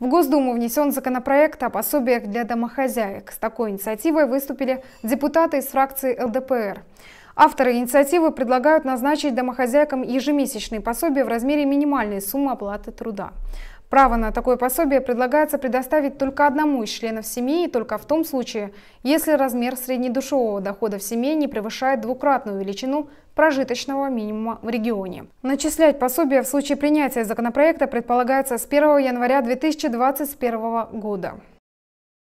В Госдуму внесен законопроект о пособиях для домохозяек. С такой инициативой выступили депутаты из фракции ЛДПР. Авторы инициативы предлагают назначить домохозяйкам ежемесячные пособия в размере минимальной суммы оплаты труда. Право на такое пособие предлагается предоставить только одному из членов семьи и только в том случае, если размер среднедушевого дохода в семье не превышает двукратную величину прожиточного минимума в регионе. Начислять пособие в случае принятия законопроекта предполагается с 1 января 2021 года.